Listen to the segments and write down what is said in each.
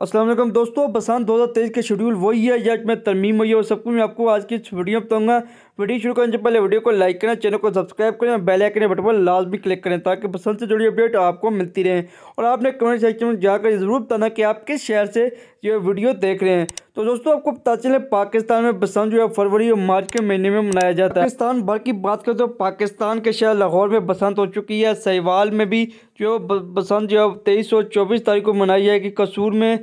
असलम दोस्तों बसंत दो हज़ार तेईस के शेड्यूल वही है या में तरमीम हुई है और सब कुछ मैं आपको आज की इस वीडियो में बताऊंगा वीडियो शुरू करने से पहले वीडियो को लाइक करें चैनल को सब्सक्राइब करें बेल आइकन बटन पर लाजमी क्लिक करें ताकि बसंत से जुड़ी अपडेट आपको मिलती रहे और आपने कमेंट सेक्शन में जाकर जरूर बताना कि आप किस शहर से ये वीडियो देख रहे हैं तो दोस्तों आपको पता चले पाकिस्तान में बसंत जो है फरवरी और मार्च के महीने में मनाया जाता है पाकिस्तान भर की बात करें तो पाकिस्तान के शहर लाहौर में बसंत हो चुकी है सहवाल में भी जो बसंत जो है तेईस और चौबीस तारीख को मनाई जाएगी कसूर में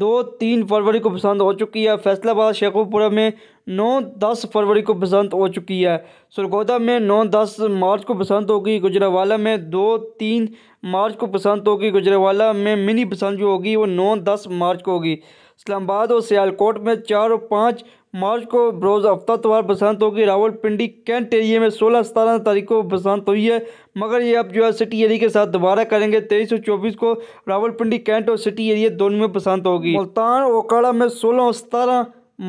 दो तीन फरवरी को बसंत हो चुकी है फैसलाबाद शेखोपुरा में नौ दस फरवरी को बसंत हो चुकी है सुरगोदा में नौ दस मार्च को बसंत होगी गुजरावाला में दो तीन मार्च को बसंत होगी गुजरावाला में मिनी बसंत जो होगी वो नौ दस मार्च को होगी इस्लामाबाद और सियालकोट में चार और पाँच मार्च को बरोज हफ्ता त्यौहार बसंत होगी रावलपिंडी कैंट एरिए में सोलह सतारह तारीख को बसंत हुई है मगर ये अब जो है सिटी एरिया के साथ दोबारा करेंगे तेईस और चौबीस को रावलपिंडी कैंट और सिटी एरिया दोनों में बसंत होगी मुल्तान ओकाड़ा में सोलह और सतारह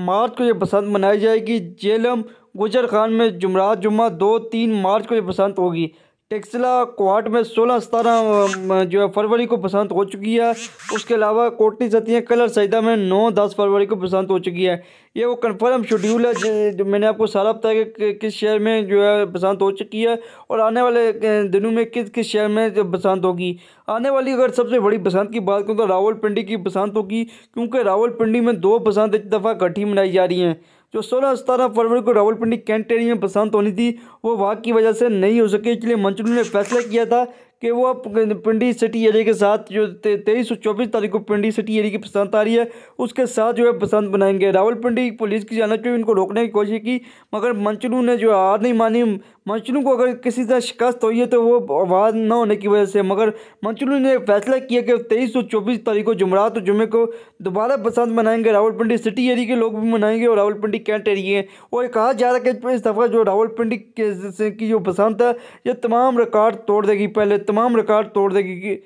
मार्च को ये बसंत मनाई जाएगी जेलम गुजर खान में जुमरात जुम्मा दो तीन मार्च को ये बसंत होगी टेक्सला कोहाट में सोलह सतारह जो है फरवरी को बसंत हो चुकी है उसके अलावा कोटनी सतियाँ कलर सजदा में नौ दस फरवरी को बसंत हो चुकी है ये वो कंफर्म शेड्यूल है जो मैंने आपको सारा बताया कि किस शहर में जो है पसंद हो चुकी है और आने वाले दिनों में किस किस शहर में जो बसंत होगी आने वाली अगर सबसे बड़ी पसंद की बात करूँ तो पिंडी की बसंत होगी क्योंकि पिंडी में दो बसंत एक दफ़ा इकट्ठी मनाई जा रही हैं जो सोलह सतारह फरवरी को रावलपिंडी कैंट में बसंत होनी थी वो वाक की वजह से नहीं हो सके इसलिए मंचलू ने फैसला किया था कि वो पिंडी सिटी एरिया के साथ जो तेईस सौ चौबीस तारीख को पिंडी सिटी एरिया की बसंत आ रही है उसके साथ जो है बसंत बनाएंगे रावलपिंडी पुलिस की जाना चाहिए इनको रोकने की कोशिश की मगर मंचलू ने जो हार नहीं मानी मंचलू को अगर किसी तरह शिकस्त हुई है तो वो आवाज़ न होने की वजह से मगर मंचलू ने फैसला किया कि तेईस सौ चौबीस तारीख को जुमरात और जुमे को दोबारा बसंत रावल रावलपिंडी सिटी एरिया के लोग भी मनाएंगे और रावलपिंडी कैंट एरिए और कहा जा रहा है कि इस दफ़ा जो रावलपिंडी की जो बसंत है ये तमाम रिकॉर्ड तोड़ देगी पहले तमाम रिकॉर्ड तोड़ देगी